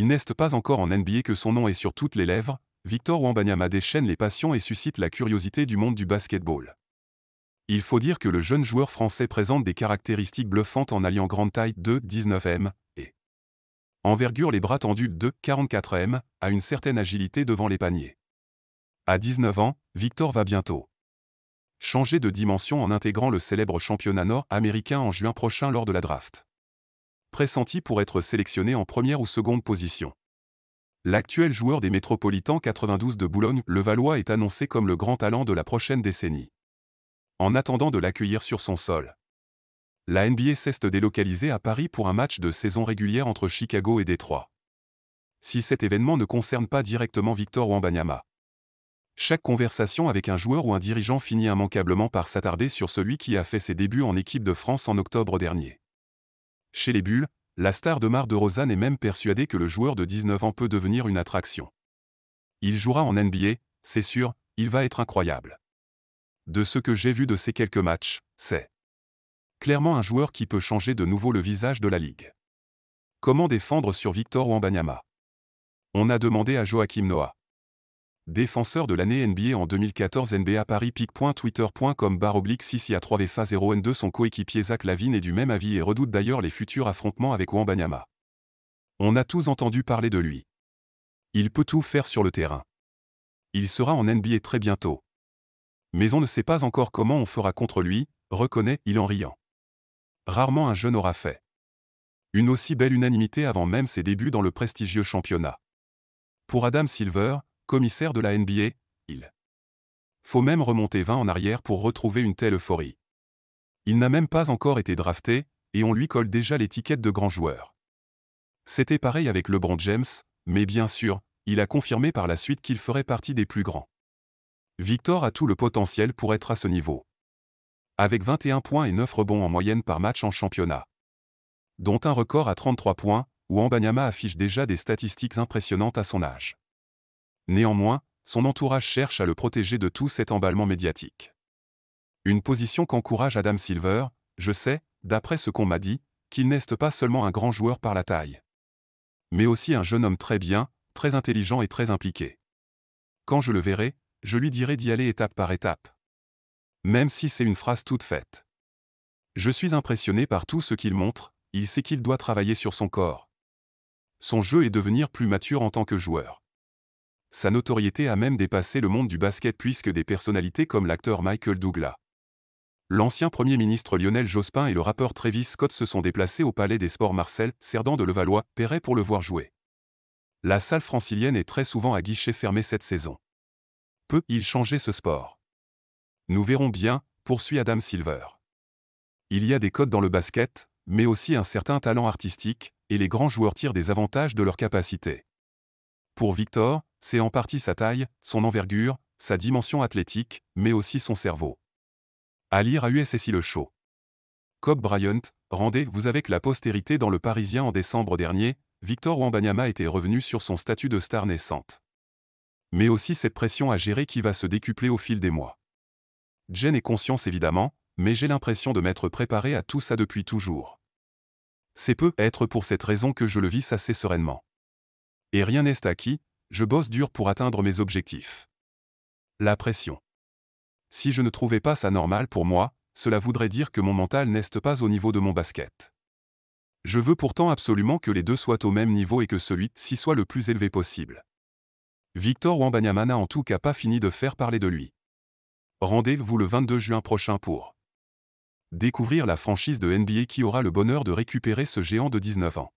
Il n'est pas encore en NBA que son nom est sur toutes les lèvres, Victor Wambanyama déchaîne les passions et suscite la curiosité du monde du basketball. Il faut dire que le jeune joueur français présente des caractéristiques bluffantes en alliant grande taille de 19m, et envergure les bras tendus de 44m, à une certaine agilité devant les paniers. À 19 ans, Victor va bientôt changer de dimension en intégrant le célèbre championnat nord-américain en juin prochain lors de la draft pressenti pour être sélectionné en première ou seconde position. L'actuel joueur des Métropolitans 92 de Boulogne, le Valois est annoncé comme le grand talent de la prochaine décennie. En attendant de l'accueillir sur son sol. La NBA s'est délocalisée à Paris pour un match de saison régulière entre Chicago et Détroit. Si cet événement ne concerne pas directement Victor ou Wambanyama, Chaque conversation avec un joueur ou un dirigeant finit immanquablement par s'attarder sur celui qui a fait ses débuts en équipe de France en octobre dernier. Chez les Bulles, la star de Mar de Rosanne est même persuadée que le joueur de 19 ans peut devenir une attraction. Il jouera en NBA, c'est sûr, il va être incroyable. De ce que j'ai vu de ces quelques matchs, c'est clairement un joueur qui peut changer de nouveau le visage de la ligue. Comment défendre sur Victor ou en Banyama On a demandé à Joachim Noah. Défenseur de l'année NBA en 2014 NBA Paris pic.twitter.com baroblique 6 à 3 vfa 0 N2 Son coéquipier Zach Lavine est du même avis et redoute d'ailleurs les futurs affrontements avec Wambanyama. On a tous entendu parler de lui. Il peut tout faire sur le terrain. Il sera en NBA très bientôt. Mais on ne sait pas encore comment on fera contre lui, reconnaît-il en riant. Rarement un jeune aura fait. Une aussi belle unanimité avant même ses débuts dans le prestigieux championnat. Pour Adam Silver, commissaire de la NBA, il faut même remonter 20 en arrière pour retrouver une telle euphorie. Il n'a même pas encore été drafté, et on lui colle déjà l'étiquette de grand joueur. C'était pareil avec LeBron James, mais bien sûr, il a confirmé par la suite qu'il ferait partie des plus grands. Victor a tout le potentiel pour être à ce niveau. Avec 21 points et 9 rebonds en moyenne par match en championnat. Dont un record à 33 points, où Ambanyama affiche déjà des statistiques impressionnantes à son âge. Néanmoins, son entourage cherche à le protéger de tout cet emballement médiatique. Une position qu'encourage Adam Silver, je sais, d'après ce qu'on m'a dit, qu'il n'est pas seulement un grand joueur par la taille, mais aussi un jeune homme très bien, très intelligent et très impliqué. Quand je le verrai, je lui dirai d'y aller étape par étape. Même si c'est une phrase toute faite. Je suis impressionné par tout ce qu'il montre, il sait qu'il doit travailler sur son corps. Son jeu est devenir plus mature en tant que joueur. Sa notoriété a même dépassé le monde du basket puisque des personnalités comme l'acteur Michael Douglas, l'ancien Premier ministre Lionel Jospin et le rappeur Travis Scott se sont déplacés au Palais des Sports Marcel, Cerdan de Levallois, Perret pour le voir jouer. La salle francilienne est très souvent à guichet fermé cette saison. Peut-il changer ce sport Nous verrons bien, poursuit Adam Silver. Il y a des codes dans le basket, mais aussi un certain talent artistique, et les grands joueurs tirent des avantages de leurs capacités. Pour Victor, c'est en partie sa taille, son envergure, sa dimension athlétique, mais aussi son cerveau. À lire à USSI Le Show. Cobb Bryant, rendez-vous avec la postérité dans le Parisien en décembre dernier, Victor Wambanyama était revenu sur son statut de star naissante. Mais aussi cette pression à gérer qui va se décupler au fil des mois. Jen est conscience évidemment, mais j'ai l'impression de m'être préparé à tout ça depuis toujours. C'est peut être pour cette raison que je le vis assez sereinement. Et rien n'est acquis, je bosse dur pour atteindre mes objectifs. La pression. Si je ne trouvais pas ça normal pour moi, cela voudrait dire que mon mental n'est pas au niveau de mon basket. Je veux pourtant absolument que les deux soient au même niveau et que celui-ci soit le plus élevé possible. Victor Wambanyama n'a en tout cas pas fini de faire parler de lui. Rendez-vous le 22 juin prochain pour découvrir la franchise de NBA qui aura le bonheur de récupérer ce géant de 19 ans.